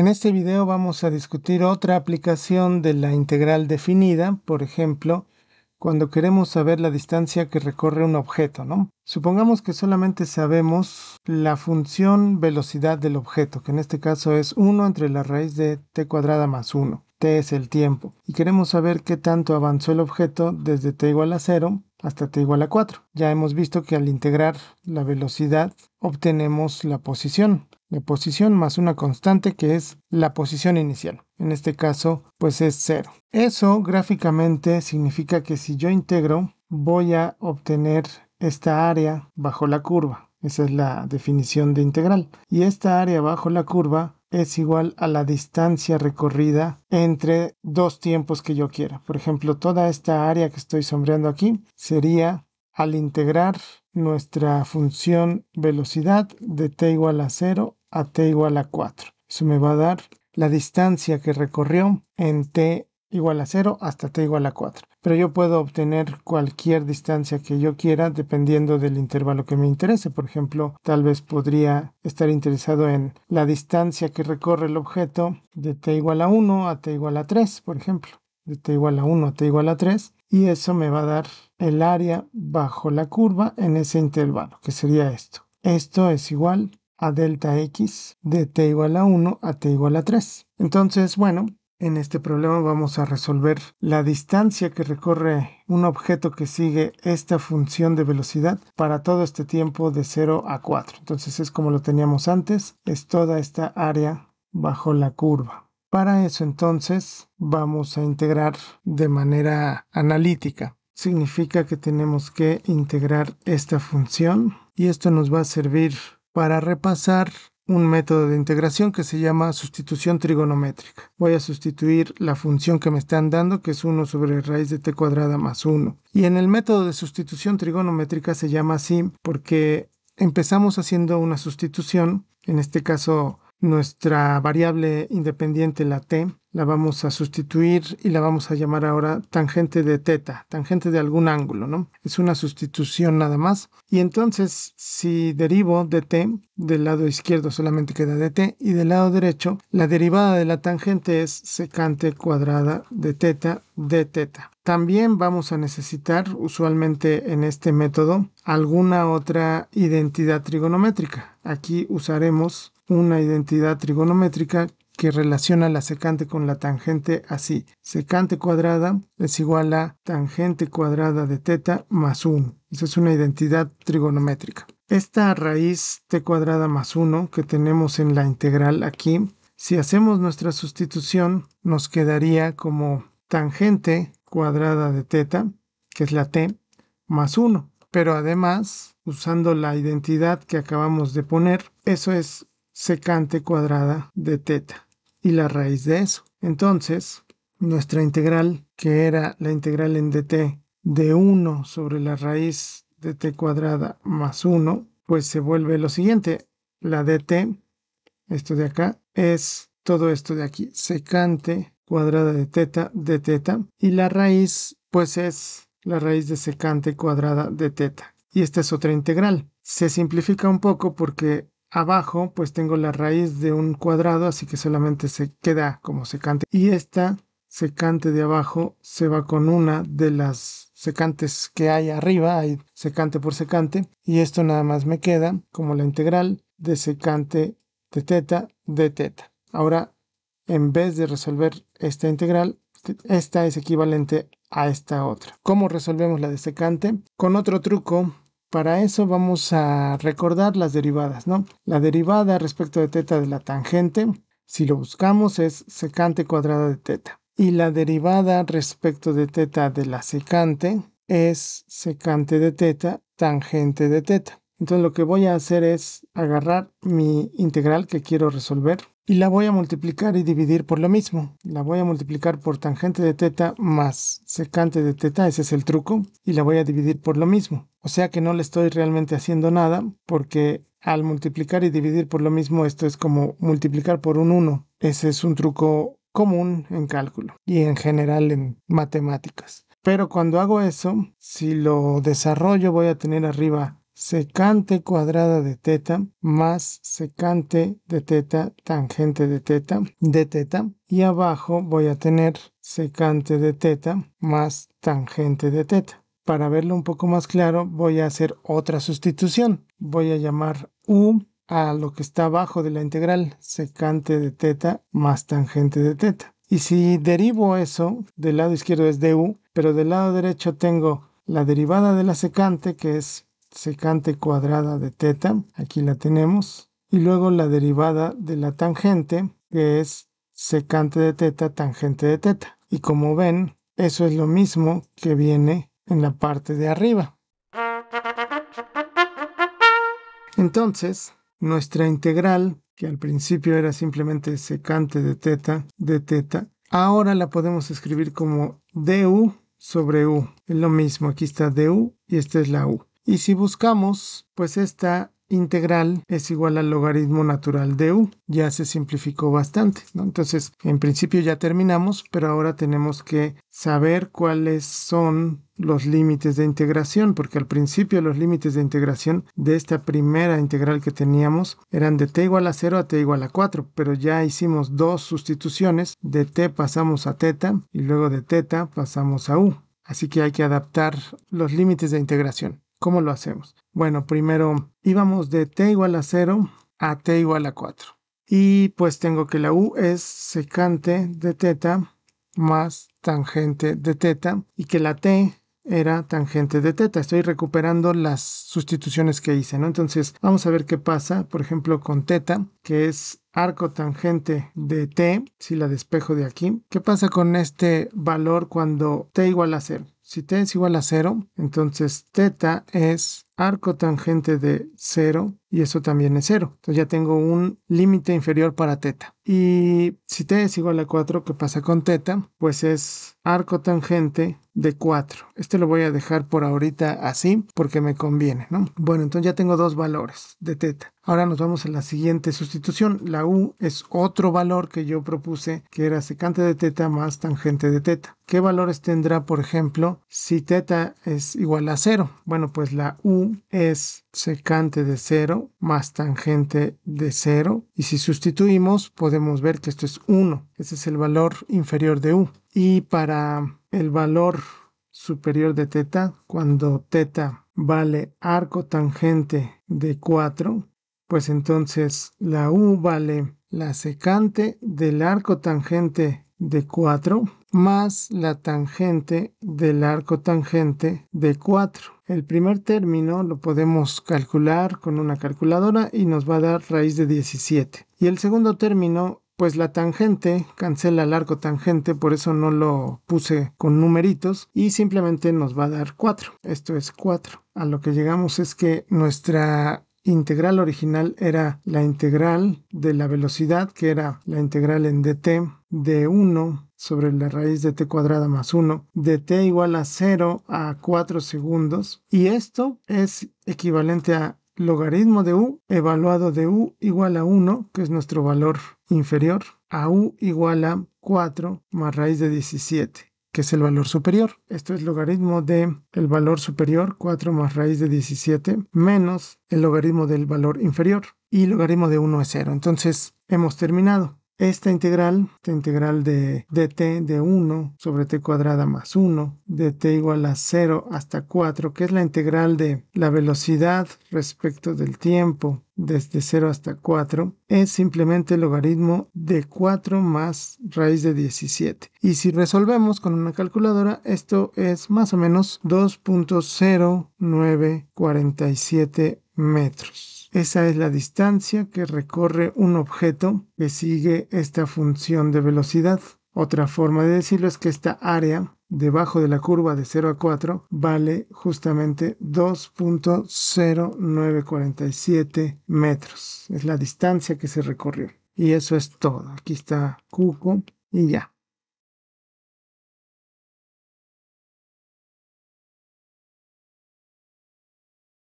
En este video vamos a discutir otra aplicación de la integral definida, por ejemplo, cuando queremos saber la distancia que recorre un objeto, ¿no? Supongamos que solamente sabemos la función velocidad del objeto, que en este caso es 1 entre la raíz de t cuadrada más 1. t es el tiempo. Y queremos saber qué tanto avanzó el objeto desde t igual a 0 hasta t igual a 4. Ya hemos visto que al integrar la velocidad obtenemos la posición de posición más una constante que es la posición inicial. En este caso, pues es 0. Eso gráficamente significa que si yo integro, voy a obtener esta área bajo la curva. Esa es la definición de integral. Y esta área bajo la curva es igual a la distancia recorrida entre dos tiempos que yo quiera. Por ejemplo, toda esta área que estoy sombreando aquí sería al integrar nuestra función velocidad de t igual a 0 a t igual a 4. Eso me va a dar la distancia que recorrió en t igual a 0 hasta t igual a 4. Pero yo puedo obtener cualquier distancia que yo quiera dependiendo del intervalo que me interese. Por ejemplo, tal vez podría estar interesado en la distancia que recorre el objeto de t igual a 1 a t igual a 3, por ejemplo. De t igual a 1 a t igual a 3. Y eso me va a dar el área bajo la curva en ese intervalo, que sería esto. Esto es igual a delta x de t igual a 1 a t igual a 3. Entonces, bueno, en este problema vamos a resolver la distancia que recorre un objeto que sigue esta función de velocidad para todo este tiempo de 0 a 4. Entonces es como lo teníamos antes, es toda esta área bajo la curva. Para eso entonces vamos a integrar de manera analítica. Significa que tenemos que integrar esta función y esto nos va a servir para repasar un método de integración que se llama sustitución trigonométrica. Voy a sustituir la función que me están dando, que es 1 sobre raíz de t cuadrada más 1. Y en el método de sustitución trigonométrica se llama así porque empezamos haciendo una sustitución, en este caso nuestra variable independiente, la t, la vamos a sustituir y la vamos a llamar ahora tangente de teta, tangente de algún ángulo, ¿no? Es una sustitución nada más. Y entonces, si derivo de t, del lado izquierdo solamente queda de t, y del lado derecho, la derivada de la tangente es secante cuadrada de teta de teta. También vamos a necesitar, usualmente en este método, alguna otra identidad trigonométrica. Aquí usaremos una identidad trigonométrica que relaciona la secante con la tangente así. Secante cuadrada es igual a tangente cuadrada de teta más 1. Esa es una identidad trigonométrica. Esta raíz t cuadrada más 1 que tenemos en la integral aquí, si hacemos nuestra sustitución, nos quedaría como tangente cuadrada de teta, que es la t, más 1. Pero además, usando la identidad que acabamos de poner, eso es secante cuadrada de teta y la raíz de eso. Entonces, nuestra integral, que era la integral en dt de 1 sobre la raíz de t cuadrada más 1, pues se vuelve lo siguiente. La dt, esto de acá, es todo esto de aquí, secante cuadrada de teta de teta, y la raíz, pues es la raíz de secante cuadrada de teta. Y esta es otra integral. Se simplifica un poco porque abajo pues tengo la raíz de un cuadrado, así que solamente se queda como secante. Y esta secante de abajo se va con una de las secantes que hay arriba, hay secante por secante, y esto nada más me queda como la integral de secante de teta de teta. Ahora, en vez de resolver esta integral, esta es equivalente a esta otra. ¿Cómo resolvemos la de secante? Con otro truco para eso vamos a recordar las derivadas, ¿no? La derivada respecto de teta de la tangente, si lo buscamos, es secante cuadrada de teta. Y la derivada respecto de teta de la secante es secante de teta, tangente de teta. Entonces lo que voy a hacer es agarrar mi integral que quiero resolver y la voy a multiplicar y dividir por lo mismo. La voy a multiplicar por tangente de teta más secante de teta, ese es el truco, y la voy a dividir por lo mismo. O sea que no le estoy realmente haciendo nada porque al multiplicar y dividir por lo mismo esto es como multiplicar por un 1. Ese es un truco común en cálculo y en general en matemáticas. Pero cuando hago eso, si lo desarrollo voy a tener arriba secante cuadrada de teta más secante de teta tangente de teta de teta y abajo voy a tener secante de teta más tangente de teta. Para verlo un poco más claro voy a hacer otra sustitución. Voy a llamar u a lo que está abajo de la integral secante de teta más tangente de teta. Y si derivo eso, del lado izquierdo es du, pero del lado derecho tengo la derivada de la secante que es secante cuadrada de teta, aquí la tenemos, y luego la derivada de la tangente, que es secante de teta, tangente de teta. Y como ven, eso es lo mismo que viene en la parte de arriba. Entonces, nuestra integral, que al principio era simplemente secante de teta de teta, ahora la podemos escribir como du sobre u. Es lo mismo, aquí está du y esta es la u. Y si buscamos, pues esta integral es igual al logaritmo natural de u. Ya se simplificó bastante, Entonces, en principio ya terminamos, pero ahora tenemos que saber cuáles son los límites de integración, porque al principio los límites de integración de esta primera integral que teníamos eran de t igual a 0 a t igual a 4, pero ya hicimos dos sustituciones, de t pasamos a teta y luego de teta pasamos a u. Así que hay que adaptar los límites de integración. ¿Cómo lo hacemos? Bueno, primero íbamos de t igual a 0 a t igual a 4. Y pues tengo que la u es secante de teta más tangente de teta y que la t era tangente de teta. Estoy recuperando las sustituciones que hice, ¿no? Entonces vamos a ver qué pasa, por ejemplo, con teta, que es arco tangente de t, si la despejo de aquí. ¿Qué pasa con este valor cuando t igual a 0? Si t es igual a 0, entonces θ es arco tangente de 0 y eso también es 0. Entonces ya tengo un límite inferior para teta. Y si t es igual a 4, ¿qué pasa con teta? Pues es arco tangente de 4. Este lo voy a dejar por ahorita así porque me conviene, ¿no? Bueno, entonces ya tengo dos valores de teta. Ahora nos vamos a la siguiente sustitución. La u es otro valor que yo propuse que era secante de teta más tangente de teta. ¿Qué valores tendrá, por ejemplo, si teta es igual a 0? Bueno, pues la u es secante de 0 más tangente de 0 Y si sustituimos, podemos ver que esto es 1. Ese es el valor inferior de u. Y para el valor superior de teta, cuando teta vale arco tangente de 4, pues entonces la u vale la secante del arco tangente de 4 más la tangente del arco tangente de 4. El primer término lo podemos calcular con una calculadora y nos va a dar raíz de 17. Y el segundo término, pues la tangente cancela el arco tangente, por eso no lo puse con numeritos y simplemente nos va a dar 4. Esto es 4. A lo que llegamos es que nuestra integral original era la integral de la velocidad, que era la integral en dt de 1 sobre la raíz de t cuadrada más 1 de t igual a 0 a 4 segundos y esto es equivalente a logaritmo de u evaluado de u igual a 1 que es nuestro valor inferior a u igual a 4 más raíz de 17 que es el valor superior. Esto es logaritmo de el valor superior 4 más raíz de 17 menos el logaritmo del valor inferior y logaritmo de 1 es 0. Entonces hemos terminado. Esta integral, esta integral de dt de 1 sobre t cuadrada más 1, dt igual a 0 hasta 4, que es la integral de la velocidad respecto del tiempo desde 0 hasta 4, es simplemente el logaritmo de 4 más raíz de 17. Y si resolvemos con una calculadora, esto es más o menos 2.0947 metros. Esa es la distancia que recorre un objeto que sigue esta función de velocidad. Otra forma de decirlo es que esta área debajo de la curva de 0 a 4 vale justamente 2.0947 metros. Es la distancia que se recorrió. Y eso es todo. Aquí está Cuco y ya.